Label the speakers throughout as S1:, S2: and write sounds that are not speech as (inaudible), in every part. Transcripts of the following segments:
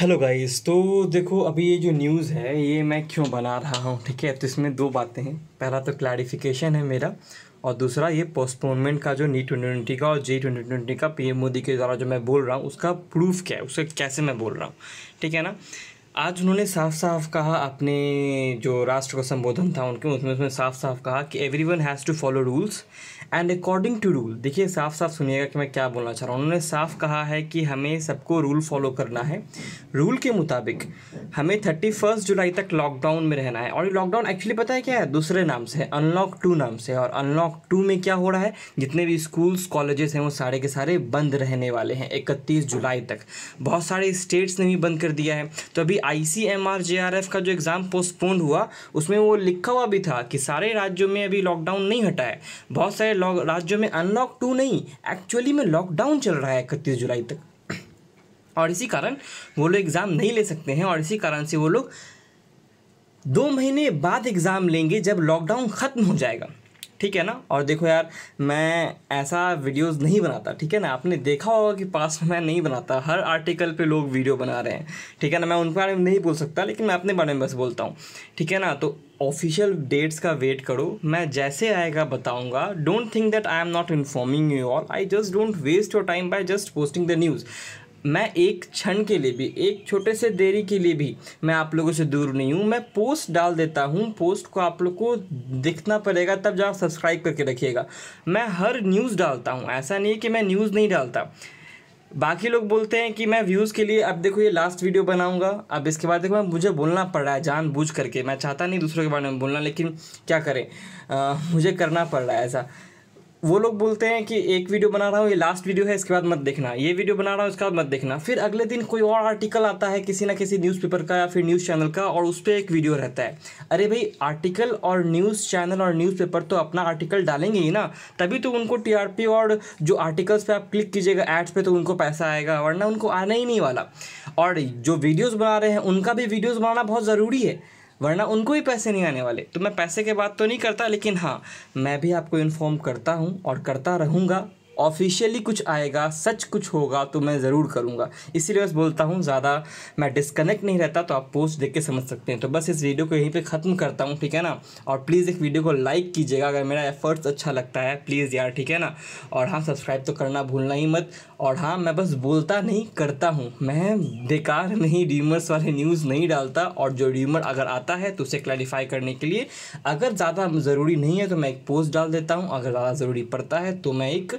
S1: hello guys तो देखो अभी ये जो न्यूज़ है ये मैं क्यों बना रहा हूँ ठीक है तो इसमें दो बातें हैं पहला तो क्लैरिफिकेशन है मेरा और दूसरा ये पोस्टपोनमेंट का जो नी ट्वेंटी ट्वेंटी का और जी ट्वेंटी ट्वेंटी का पीएम मोदी के द्वारा जो मैं बोल रहा हूँ उसका प्रूफ क्या है उसे कैसे मैं बोल रहा हूँ ठीक है ना आज उन्होंने साफ साफ कहा अपने जो राष्ट्र का संबोधन था उनके उसमें उसमें साफ साफ कहा कि everyone has to follow rules and according to rule देखिए साफ साफ सुनिएगा कि मैं क्या बोलना चाह रहा हूँ उन्होंने साफ कहा है कि हमें सबको रूल फॉलो करना है रूल के मुताबिक हमें थर्टी फर्स्ट जुलाई तक लॉकडाउन में रहना है और ये लॉकडाउन एक्चुअली पता है क्या है दूसरे नाम से है अनलॉक टू नाम से और अनलॉक टू में क्या हो रहा है जितने भी स्कूल्स कॉलेजेस हैं वो सारे के सारे बंद रहने वाले हैं इकतीस जुलाई तक बहुत सारे स्टेट्स ने भी बंद कर दिया है तो अभी I C M R J R F का जो एग्ज़ाम पोस्टपोन हुआ उसमें वो लिखा हुआ भी था कि सारे राज्यों में अभी लॉकडाउन नहीं हटा है बहुत सारे लॉक राज्यों में अनलॉक टू नहीं एक्चुअली में लॉकडाउन चल रहा है इकतीस जुलाई तक और इसी कारण वो लोग एग्ज़ाम नहीं ले सकते हैं और इसी कारण से वो लोग दो महीने बाद एग्ज़ाम लेंगे जब लॉकडाउन ख़त्म हो जाएगा ठीक है ना और देखो यार मैं ऐसा वीडियोस नहीं बनाता ठीक है ना आपने देखा होगा कि पास में मैं नहीं बनाता हर आर्टिकल पे लोग वीडियो बना रहे हैं ठीक है ना मैं उनके बारे में नहीं बोल सकता लेकिन मैं अपने बारे में बस बोलता हूँ ठीक है ना तो ऑफिशियल डेट्स का वेट करो मैं जैसे आएगा बताऊंगा don't think that I am not informing you all I just don't waste your time by just posting the news मैं एक क्षण के लिए भी एक छोटे से देरी के लिए भी मैं आप लोगों से दूर नहीं हूँ मैं पोस्ट डाल देता हूँ पोस्ट को आप लोग को दिखना पड़ेगा तब जाओ सब्सक्राइब करके रखिएगा मैं हर न्यूज़ डालता हूँ ऐसा नहीं है कि मैं न्यूज़ नहीं डालता बाकी लोग बोलते हैं कि मैं व्यूज़ के लिए अब देखो ये लास्ट वीडियो बनाऊंगा अब इसके बाद देखो मैं मुझे बोलना पड़ रहा है बूझ करके मैं चाहता नहीं दूसरों के बारे में बोलना लेकिन क्या करें आ, मुझे करना पड़ रहा है ऐसा वो लोग बोलते हैं कि एक वीडियो बना रहा हूँ ये लास्ट वीडियो है इसके बाद मत देखना ये वीडियो बना रहा हूँ इसके बाद मत देखना फिर अगले दिन कोई और आर्टिकल आता है किसी ना किसी न्यूज़पेपर का या फिर न्यूज़ चैनल का और उस पर एक वीडियो रहता है अरे भाई आर्टिकल और न्यूज़ चैनल और न्यूज़पेपर तो अपना आर्टिकल डालेंगे ही ना तभी तो उनको टी और जो आर्टिकल्स पर आप क्लिक कीजिएगा एड्स पर तो उनको पैसा आएगा वरना उनको आना ही नहीं वाला और जो वीडियोज़ बना रहे हैं उनका भी वीडियोज़ बनाना बहुत ज़रूरी है वरना उनको ही पैसे नहीं आने वाले तो मैं पैसे के बात तो नहीं करता लेकिन हाँ मैं भी आपको इन्फॉर्म करता हूँ और करता रहूँगा ऑफिशियली कुछ आएगा सच कुछ होगा तो मैं ज़रूर करूँगा इसीलिए बस बोलता हूँ ज़्यादा मैं डिस्कनेक्ट नहीं रहता तो आप पोस्ट देख के समझ सकते हैं तो बस इस वीडियो को यहीं पर ख़त्म करता हूँ ठीक है ना और प्लीज़ इस वीडियो को लाइक कीजिएगा अगर मेरा एफर्ट्स अच्छा लगता है प्लीज़ यार ठीक है ना और हाँ सब्सक्राइब तो करना भूलना ही मत और हाँ मैं बस बोलता नहीं करता हूँ मैं बेकार नहीं रीमर्स वाले न्यूज़ नहीं डालता और जो रीमर अगर आता है तो उसे क्लैरिफाई करने के लिए अगर ज़्यादा ज़रूरी नहीं है तो मैं एक पोस्ट डाल देता हूँ अगर ज़्यादा ज़रूरी पड़ता है तो मैं एक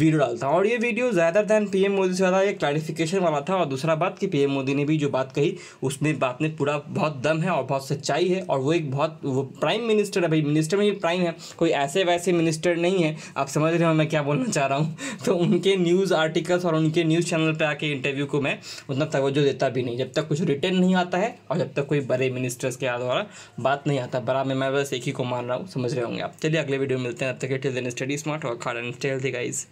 S1: वीडियो डालता हूँ और ये वीडियो ज़्यादा दैन एम मोदी से ज़्यादा एक क्लैरिफिकेशन वाला था और दूसरा बात कि पीएम मोदी ने भी जो बात कही उसमें बात में पूरा बहुत दम है और बहुत सच्चाई है और वो एक बहुत वो प्राइम मिनिस्टर है भाई मिनिस्टर में भी प्राइम है कोई ऐसे वैसे मिनिस्टर नहीं है आप समझ रहे हो मैं क्या बोलना चाह रहा हूँ (laughs) तो उनके न्यूज़ आर्टिकल्स और उनके न्यूज़ चैनल पर आके इंटरव्यू को मैं उतना तवज्जो देता भी नहीं जब तक कुछ रिटर्न नहीं आता है और जब तक कोई बड़े मिनिस्टर्स के द्वारा बात नहीं आता बड़ा में मैं बस एक ही को मान रहा हूँ समझ रहे होंगे आप चलिए अगले वीडियो मिलते हैं अब तक टिल स्टडी स्मार्ट और खार एंड टेल दी गाइज़